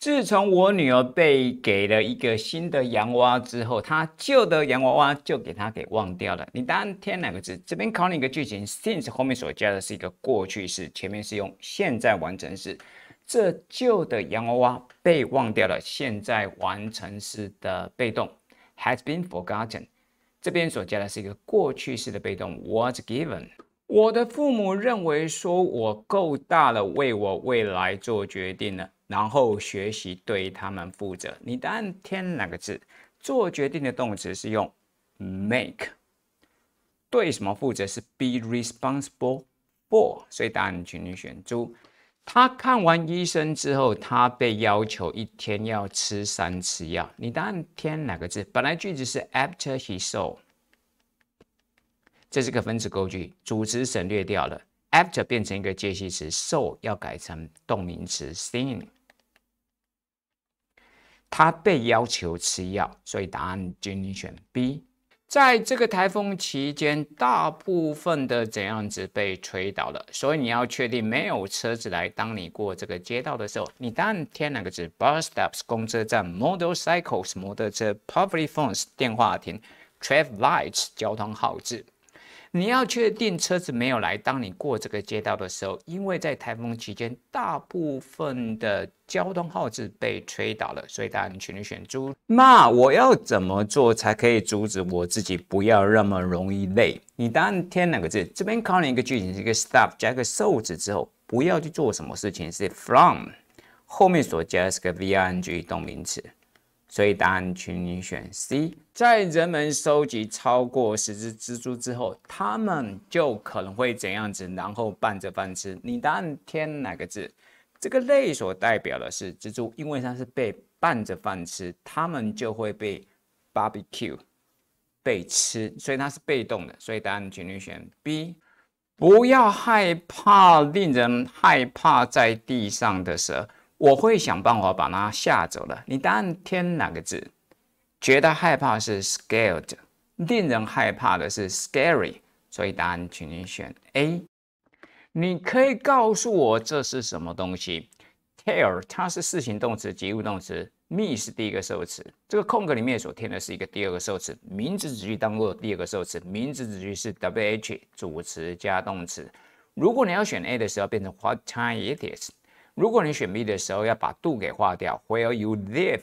自从我女儿被给了一个新的洋娃娃之后，她旧的洋娃娃就给她给忘掉了。你案填两个字，这边考你一个句型，since 后面所加的是一个过去式，前面是用现在完成式。这旧的洋娃娃被忘掉了，现在完成式的被动 has been forgotten。这边所加的是一个过去式的被动 was given。我的父母认为说我够大了，为我未来做决定了，然后学习对他们负责。你答案填哪个字？做决定的动词是用 make，对什么负责是 be responsible。for。所以答案请你选猪。他看完医生之后，他被要求一天要吃三次药。你答案填哪个字？本来句子是 after he saw。这是个分词构句，主词省略掉了。After 变成一个介系词，so 要改成动名词。s e e n 他被要求吃药，所以答案仅仅选 B。在这个台风期间，大部分的怎样子被吹倒了，所以你要确定没有车子来。当你过这个街道的时候，你答案填哪个字？Bus stops（ 公车站）、Motorcycles（ 摩托车）、Public phones（ 电话亭）、Traffic lights（ 交通号志）。你要确定车子没有来，当你过这个街道的时候，因为在台风期间，大部分的交通号志被吹倒了，所以大家请你选猪妈。我要怎么做才可以阻止我自己不要那么容易累？你答案填两个字。这边考你一个句型，一个 stop 加个受字之后，不要去做什么事情，是 from 后面所加是个 VING 动名词。所以答案请你选 C。在人们收集超过十只蜘蛛之后，他们就可能会怎样子？然后拌着饭吃。你答案填哪个字？这个类所代表的是蜘蛛，因为它是被拌着饭吃，它们就会被 barbecue 被吃，所以它是被动的。所以答案请你选 B。不要害怕令人害怕在地上的蛇。我会想办法把它吓走的。你答案填哪个字？觉得害怕是 scared，令人害怕的是 scary，所以答案请你选 A。你可以告诉我这是什么东西？Tell 它是事情动词，及物动词。Me 是第一个受词，这个空格里面所填的是一个第二个受词，名词短语当做第二个受词。名词短语是 W H 主词加动词。如果你要选 A 的时候，变成 What time it is。如果你选 B 的时候要把度给划掉。Where you live，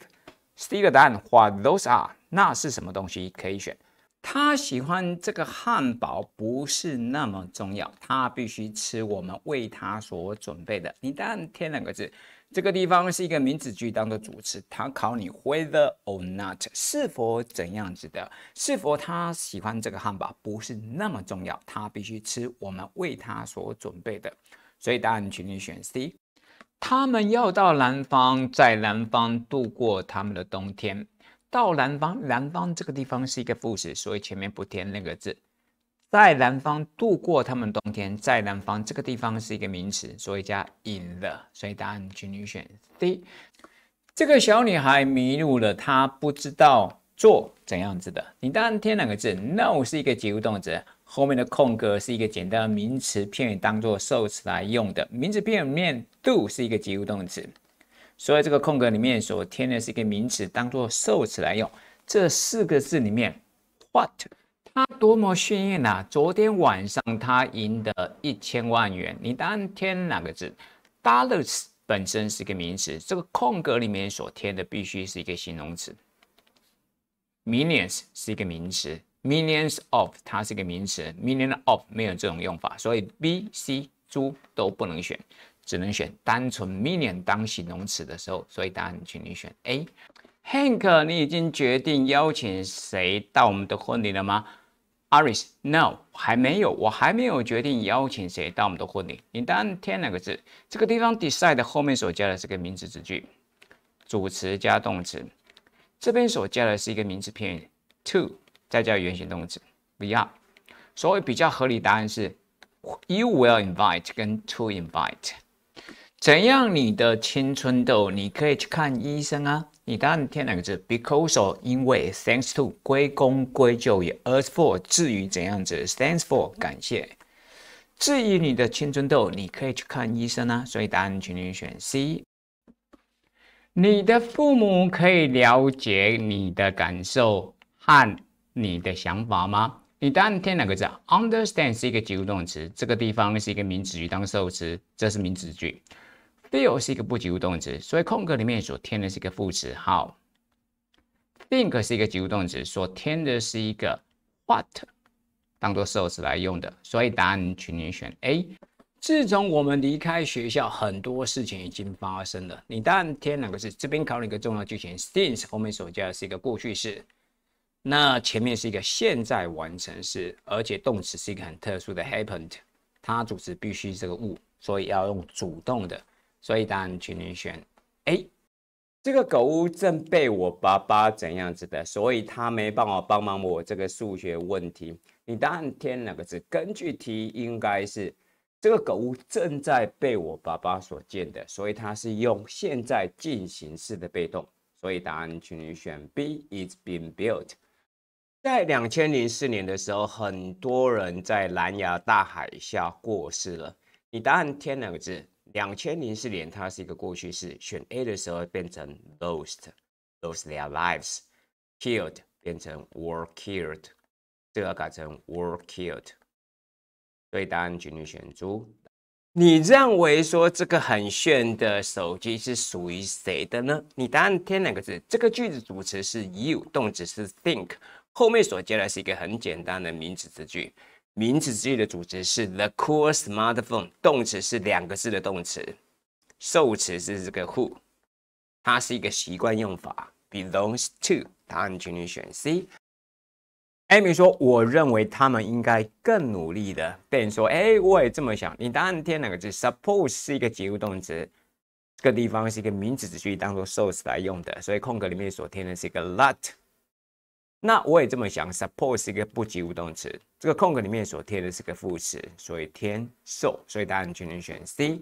第一个答案划 Those are，那是什么东西？可以选。他喜欢这个汉堡不是那么重要，他必须吃我们为他所准备的。你当然填两个字。这个地方是一个名词句当做主词，它考你 whether or not 是否怎样子的，是否他喜欢这个汉堡不是那么重要，他必须吃我们为他所准备的。所以答案请你选 C。他们要到南方，在南方度过他们的冬天。到南方，南方这个地方是一个副词，所以前面不填那个字。在南方度过他们冬天，在南方这个地方是一个名词，所以加 in the。所以答案请你选 C。这个小女孩迷路了，她不知道。做怎样子的？你当然填两个字。No 是一个及物动词，后面的空格是一个简单的名词片，当做受词来用的。名词片里面 do 是一个及物动词，所以这个空格里面所填的是一个名词，当做受词来用。这四个字里面，what 他多么幸运啊！昨天晚上他赢得一千万元。你当然填两个字。Dollars 本身是一个名词，这个空格里面所填的必须是一个形容词。Millions 是一个名词，millions of 它是一个名词，millions of 没有这种用法，所以 B、C、猪都不能选，只能选单纯 million 当形容词的时候，所以答案请你选 A。Hank，你已经决定邀请谁到我们的婚礼了吗？Aris，No，还没有，我还没有决定邀请谁到我们的婚礼。你答案填两个字，这个地方 decide 后面所加的是个名词短句，主词加动词。这边所加的是一个名词偏语 to，再加原形动词 VR。所以比较合理答案是 you will invite 跟 to invite。怎样，你的青春痘你可以去看医生啊？你答案填哪个字？because or 因为，thanks to 归功归咎于，as for 至于怎样子，thanks for 感谢。至于你的青春痘，你可以去看医生啊。所以答案请你选 C。你的父母可以了解你的感受和你的想法吗？你答案填两个字？Understand 是一个及物动词，这个地方是一个名词句当受词，这是名词句。Feel 是一个不及物动词，所以空格里面所填的是一个副词 how。Think 是一个及物动词，所填的是一个 what，当做受词来用的。所以答案请你选 A。自从我们离开学校，很多事情已经发生了。你答案填哪个字？这边考你一个重要句型，since 后面所加的是一个过去式，那前面是一个现在完成式，而且动词是一个很特殊的 happened，它主词必须这个物，所以要用主动的。所以答案请你选 A。这个狗屋正被我爸爸怎样子的，所以他没办法帮忙我这个数学问题。你答案填哪个字？根据题应该是。这个狗屋正在被我爸爸所建的，所以它是用现在进行式的被动，所以答案请你选 B。It's been built。在两千零四年的时候，很多人在蓝牙大海下过世了。你答案填两个字，两千零四年它是一个过去式，选 A 的时候变成 lost，lost their lives，killed 变成 were killed，这个改成 were killed。所以答案请你选猪。你认为说这个很炫的手机是属于谁的呢？你答案填两个字。这个句子主词是 you，动词是 think，后面所接的是一个很简单的名词词句。名词词句的主词是 the cool smartphone，动词是两个字的动词，受词是这个 who。它是一个习惯用法 belongs to。答案请你选 C。Amy 说：“我认为他们应该更努力的。”被人说：“哎，我也这么想。”你答案填哪个字？Suppose 是一个及物动词，这个地方是一个名词只需当做 so 来用的，所以空格里面所填的是一个 lot。那我也这么想，Suppose 是一个不及物动词，这个空格里面所填的是个副词，所以填 so。所以答案只能选 C。